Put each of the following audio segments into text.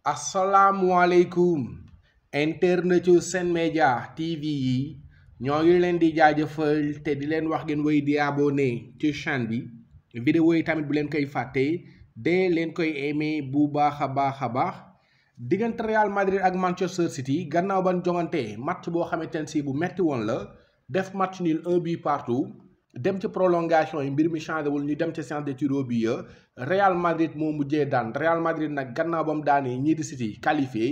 asalaamualeykum internetu Sen Média TV yi ñoo ngi leen di jaajëfal te di leen wax ngeen woy di ne ci chaîne bi vidéo yi tamit bu leen koy fàtte de leen koy aimé bu baax a baax a baax diggante Real Madrid ak Manchester City gannaaw ban jongante match boo xamante ne si bu metti woon la def match nul un partout dem ci prolongation yi mbir mi changé wul ñu dem ci séance de tiro bi ya Real Madrid moo mujjee daan Real Madrid nag gannaaw ba mu daanee ñii di City qualifié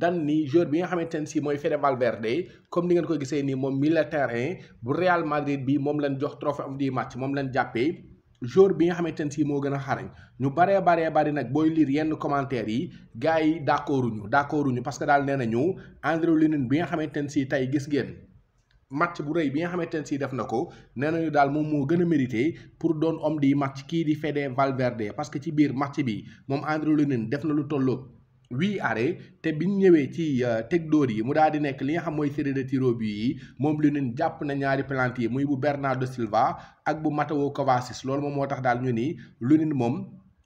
dan ni joueur bi nga xamante ne sii mooy Fede Valverde comme ni ngeen ko gisee nii moom milieu terrain bu Real Madrid bi moom lañ jox trophée of di match moom lañ jàppee jour bi nga xamante ne si moo gën a xarañ ñu baree baree bari nag booy lire yenn commentaires yi gars yi d'accorduñu d'accorduñu parce que daal nee nañu Andrew Lunin bi nga xamante ne si tey gis ngeen. match bu rëy bi nga xamante ne si def na ko nee nañu daal moom moo gën a mérité pour doon om di match kii di Fede Valverde parce que ci biir match bi moom Andrew Lunin def na lu tolloog huit arrêts te biñ ñëwee ci euh, teg dóor yi mu daal di nekk li nga xam mooy série de tirs au but yi moom Lunin jàpp na ñaari plante yi muy bu Bernardo Silva ak bu Mateo Kovacic loolu moom moo tax daal ñu nii lu Lunin moom.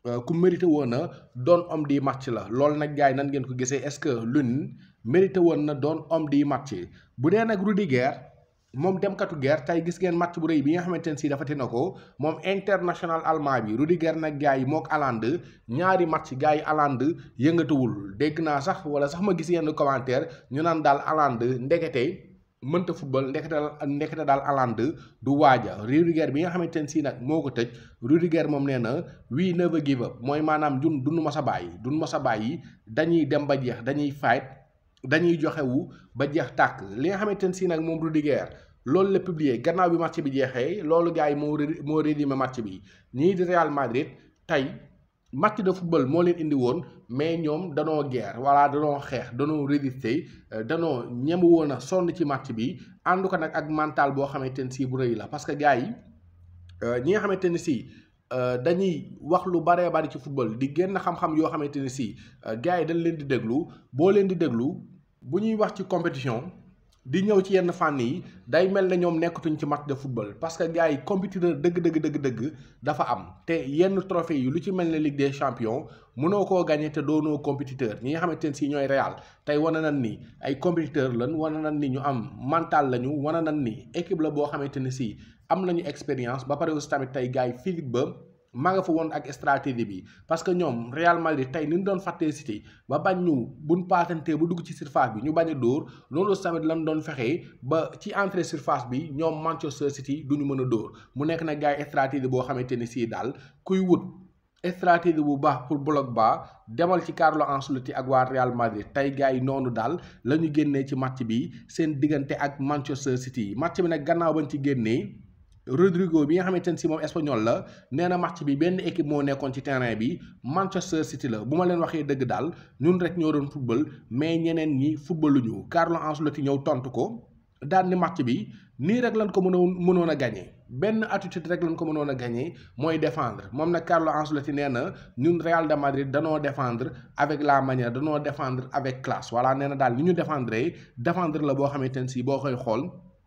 Euh, ku mérité woon na doon om di match la loolu nag gars yi nan ngeen ko gisee ce que Lunin mérité na doon homme di match bu dee nag Rudiger moom demkatu guerre tey gis ngeen match bu rëy bi nga xamante si dafa tena ko international allemand bi Rudiger nag gars yi mook Haaland ñaari match gars yi Haaland yëngatuwul dégg sax wala sax ma gis yenn commentaire ñu naan daal Haaland ndekete mënta football ndekete ndekete daal Haaland du waaja Rudiger bi nga xamante ne si nag moo ko Rudiger moom nee na we never give up mooy maanaam jun dunu mas a bàyyi dunu mas a bàyyi dañuy dem ba jeex dañuy fight dañuy joxewu ba jeex tàkk li nga xamante si nag moom Rudiger loolu la publier gannaaw bi match bi jeexee loolu gars yi moo moo rédimé match bi ñii di Real Madrid tey match de football moo leen indi woon mais ñoom danoo guerre walla danoo xeex danoo résister euh, danoo ñem woon a sonn ci match bi ànd ko nag ak mental boo xamante ne si bu rëy la parce que gars yi euh, ñi nga xamante ne si euh, dañuy wax lu baree bari ci football di génn xam-xam yoo xamante ne si gars yi dañ leen di déglu boo leen di déglu bu ñuy wax ci compétition. di ñëw ci yenn fànn yi day mel ne ñoom nekkatuñ ci match de football parce que gars yi compétiteur dëgg dëgg dëgg dëgg dafa am te yenn trophée yi lu ci mel ne Ligue des champions mënoo koo gagné te doonoo compétiteur ñi nga xamante ne si ñooy Real tey wane nan ni ay compétiteur lañ wane nan ni ñu am mental lañu wane nan ni équipe la boo xamante ne sii am nañu expérience ba pare aussi tamit tey gars yi physique ba. ma nga fa woon ak stratégie bi parce que ñoom Real Madrid tey ni ñu doon fàttee City ba bañ ñu buñ paasantee bu dugg ci surface bi ñu bañ a dóor loolu tamit lañ doon fexee ba ci entrée surface bi ñoom Manchester City duñu mën a dóor mu nekk na gars yi boo xamante ni sii daal kuy wut stratégie bu baax pour bloc bas demal ci Carlo Ancelotti ak waa Real Madrid tey gars yi noonu daal la ñu génnee ci match bi seen diggante ak Manchester City match bi nag gannaaw bañ ci génnee. Rodrigo bi nga xamante ne si moom espagnol la nee na match bi benn équipe moo nekkoon ci terrain bi Manchester City la bu ma leen waxee dëgg daal ñun rek ñoo doon football mais ñeneen ñi footballu ñu Carlo Ancelotti ñëw tontu ko daan ni match bi nii rek lañ ko mënoon mënoon a gagné benn attitude rek lañ ko mënoon a gagné mooy defendre moom nag Carlo Ancelotti nee na ñun Real de Madrid danoo defendre avec la manière danoo defendre avec classe voilà nee na daal ni ñu défendre défendre la boo xamante ne si boo koy xool.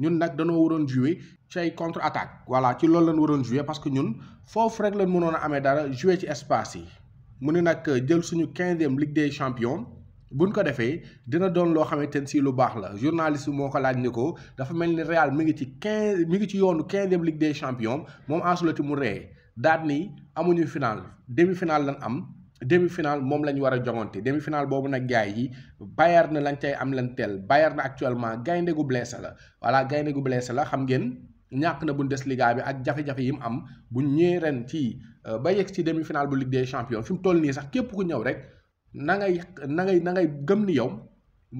ñun nag dañoo waroon jouer ci contre attaque voilà ci loolu lañ waroon jouer parce que ñun foofu rek lañ mënoon amee dara jouer ci espace yi mu ne nag euh, jël suñu quinzième Ligue des champions buñ ko defee dina doon loo xamante ne si lu baax la journaliste moo ko laaj ni ko dafa mel ni Real mi ngi ci quinze mi ngi ci yoonu quinzième Ligue des champions moom Ancelotti mu ree daat ni amuñu final demi final lan am demi final moom la ñu war a joŋante demi final boobu nag gars yi na lañ cay am lan teel Bayern actuellement gaynde gu blessé la voilà gaynde gu blessé la xam ngeen ñàkk na bu des Bundesliga bi ak jafe-jafe yi mu am bu ñëwee ren ci euh, ba yegg ci demi final bu Ligue des champions fi mu toll nii sax képp ku ñëw rek na ngay nangay na ngay gëm ni yow.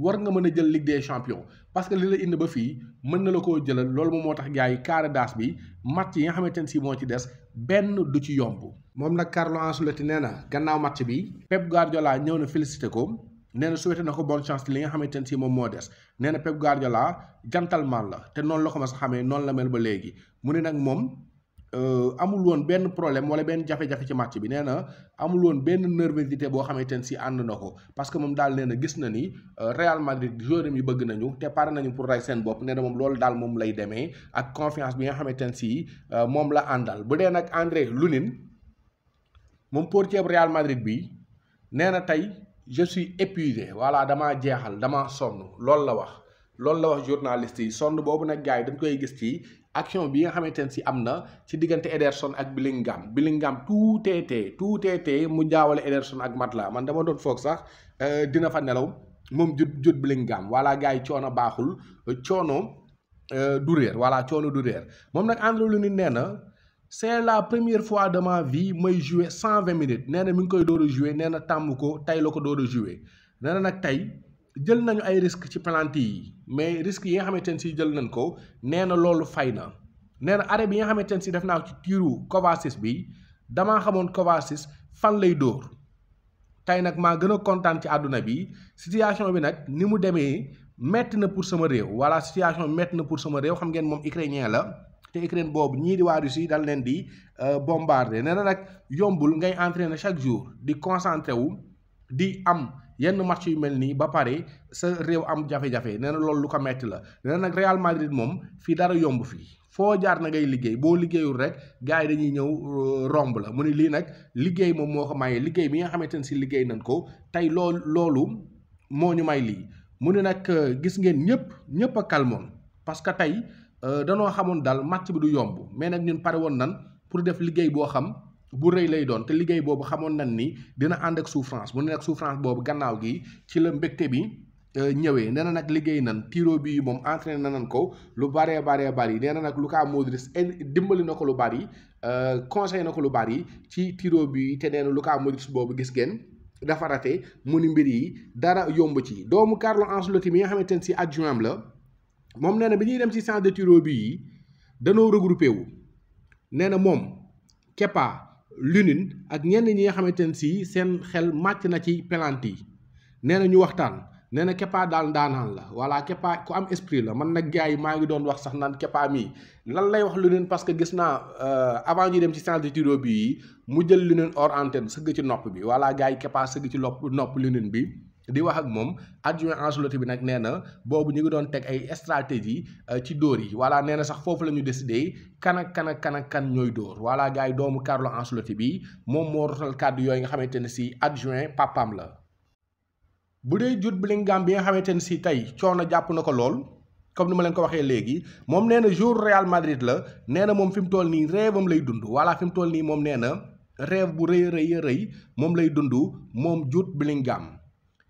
war nga mën a jël Ligue des champions parce que li la indi ba fii mën na la koo jëlal loolu moom moo tax gars yi carré d'as bi match yi nga xamante ne si moo ci des benn du ci yomb. moom nag Carlo Ancelotti nee na gannaaw match bi Pep Guardiola ñëw na félicité ko nee na souhaité na ko bonne chance li nga xamante ne si moom moo des nee na Pep Guardiola gentleman la te noonu la ko ma a xamee noonu la mel ba léegi mu ne nag moom. Euh, amul woon benn problème wala benn jafe-jafe ci match bi nee na amul woon benn nervosité boo xamante ne si ànd na ko parce que moom daal nee na gis na ni euh, Real Madrid joueur yi bëgg nañu te pare nañu pour rey seen bopp nee na moom loolu daal moom lay demee ak confiance bi nga xamante ne si euh, moom la àndal bu dee nag André Lunin moom portier Real Madrid bi nee na tey je suis épuisé damaa jeexal damaa sonn loolu la wax. loolu la wax journaliste yi sonn boobu nag gars yi dañ koy gis ci action bi nga xamante ne si am ci diggante Ederson ak Bellingham Bellingham tout été tout été mu jaawale Ederson ak Matla man dama doon fokk sax euh dina fa nelaw mom jut jut Bellingham wala gars yi baxul baaxul euh du réer voilà coono du réer moom nag Andrew Lunin nee c'est la première fois de ma vie may jouer 120 minutes néna na mi ngi koy door a jouer néna tam ko tay lako ko door jouer néna nak tay jël nañu ay risque ci plante yi mais risque yi nga xamanteni ne si jël nañ ko nee loolu fay na nee arrêt bi nga xamanteni ne si def naa ci tiru Kovacic bi dama xamoon Kovacic fan lay door tay nak ma gëna a ci aduna bi situation bi nak ni mu démé metti na pour sama réew wala situation metti na pour sama réew xam ngeen moom ukrainien la te Ukraine boobu ñii di waa Russie dal leen di bombarder nee na nag yombul ngay entraîner chaque jour di concentré wu di am yenn match yu mel nii ba pare sa réew am jafe-jafe nee na loolu lu ko metti la nee nag Real Madrid moom fii dara yomb fii foo jaar na ngay liggéey boo liggéeyul rek gars yi dañuy ñëw euh, romb la mu ne lii nag liggéey moom moo ko maye liggéey bi nga xamante ne si liggéey nañ ko tey loolu loolu moo ñu may lii mu ne nag euh, gis ngeen ñëpp ñëpp a kalmoon parce que tey euh, danoo xamoon daal match bi du yomb mais nag ñun pare woon nan pour def liggéey boo xam bu rëy lay doon te liggéey boobu xamoon nañ ni dina ànd ak souffrance mu ne nag souffrance boobu gannaaw gi ci la mbégte bi euh, ñëwee nee na nag liggéey nan tiro bi moom entraîné nañ ko lu baree baree bari nee na nag Luka Modric dimbali na ko lu bari euh, conseil na ko lu bari ci tiro bi te nee na Luka Modric boobu gis ngeen dafa rate mu ni mbir yi dara yomb ci doomu Carlo Ancelotti mi nga xamante ne si adjoint la moom nee na bi ñuy dem ci séance de tiro bi danoo regroupé wu nee na moom Kepa Lunin ak ñenn ñi nga xamante ne sii seen xel màcc na ci penalty yi nee na ñu waxtaan nee na Kepa daal daanaan la voilà Kepa ku am esprit la man na gars yi maa ngi doon wax sax naan Kepa mii lan lay wax Lunin parce que gis naa euh, avant ñu dem ci séance de tiro mu jël Lunin or antenne sëgg ci nopp bi voilà gars yi sëgg ci nopp nopp Lunin bi. di wax ak moom adjoint Ancelotti bi nag nee na boobu ñu ngi doon teg ay stratégie euh, ci dóor yi voilà nee na sax foofu la ñu décidé kan ak kan ak kan ñooy dóor voilà gars yi doomu Carlo Ancelotti bi moom moo rotal kàddu yooyu nga xamante ne si adjoint papam la. bu dee Jude Bellingham bi nga xamante ne si tey coono jàpp na ko lool. comme ni ma leen ko waxee léegi moom nee na jour Real Madrid la nee na moom fi mu nii rêve am lay dund voilà fi mu toll nii moom nee na rêve bu rëy rëy rëy moom lay dund moom Jude Bellingham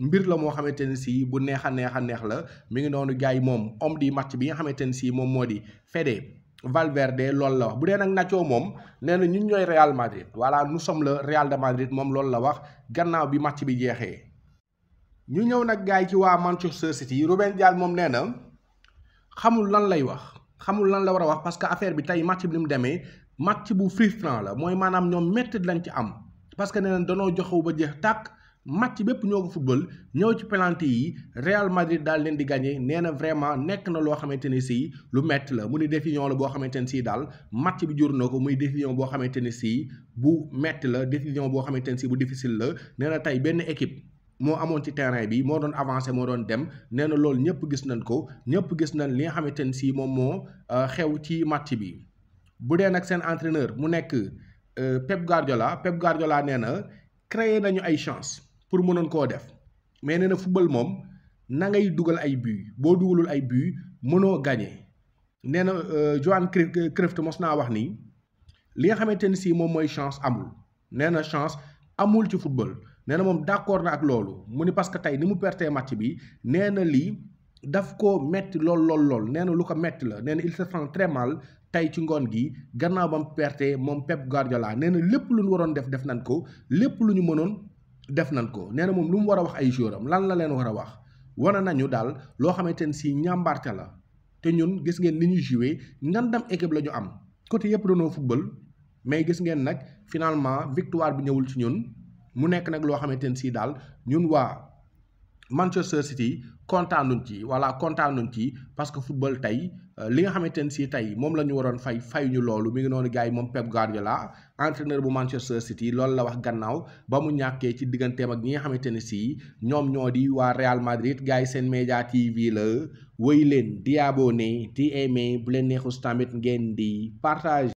mbir la moo xamante ne sii bu neex a neex a neex la mi ngi noonu gars yi moom homme di match bi nga xamante ne si moom moo di Fede Valverde lool la wax bu dee nag Nacho moom nee na ñun ñooy Real Madrid voilà nous som le Real de Madrid moom loolu la wax gannaaw bi match bi jeexee. ñu ñëw nag gars yi ci waa Manchester City Ruben Dias moom nee na xamul lan lay wax xamul lan la war a wax parce que affaire bi tey match bi ni mu demee match bu free franc la mooy maanaam ñoom métti lañ ci am parce que nee na danoo joxew ba jeex tàkk. match bépp ñoo football ñëw ci penalty yi Real Madrid dal leen di gagner, nee vraiment nekk na loo xamante si lu métti la mu ni décision la boo xamante si dal match bi jur na ko muy décision boo xamante si bu métti la décision boo xamante si bu difficile la nee na tey benn équipe. moo amoon ci terrain bi moo doon avancé moo doon dem nee na loolu ñëpp gis nañ ko ñëpp gis nañ li nga xamante si moom moo euh, xew ci match bi bu dee nag seen entraîneur mu nekk euh, Pep Guardiola Pep Guardiola nee na créé nañu ay chance pour mënoon koo def mais nee na football moom na ngay dugal ay buts boo dugalul ay buts mënoo gagné nee na euh, Johan Cruyff mos naa wax nii li nga xamante ni si moom mooy chance amul nee na chance amul ci football nee na moom d'accord na ak loolu mu ni parce que tey ni mu perte match bi nee na lii daf ko metti lool lool lool nee na lu ko metti la nee na il se sent mal tey ci ngoon gi gannaaw ba mu perte moom Pep Guardiola nee na lépp lu ñu waroon def def nañ ko lépp lu ñu mënoon def nañ ko nee na moom lu mu war a wax ay joueur lan la leen war a wax wane nañu daal loo xamante ne si ñàmbarte la te ñun gis ngeen ni ñu joué ngandam équipe la ñu am côté yëpp dañoo football mais gis ngeen nag finalement victoire bi ñëwul ci ñun mu nekk nag loo xamante ne si daal ñun waa. Manchester City kontaanuñ ci voilà kontaanuñ ci parce que football tey euh, li nga xamante ne si tey moom la ñu waroon fay fayuñu loolu mi ngi noonu gars yi moom Pep Guardiola entraîneur bu Manchester City loolu la wax gannaaw ba mu ñàkkee ci digganteem ak ñi nga xamante ne si ñoom ñoo di waa Real Madrid gars yi seen média TV la wéy leen di abonné di aimé bu leen neexus tamit ngeen di partage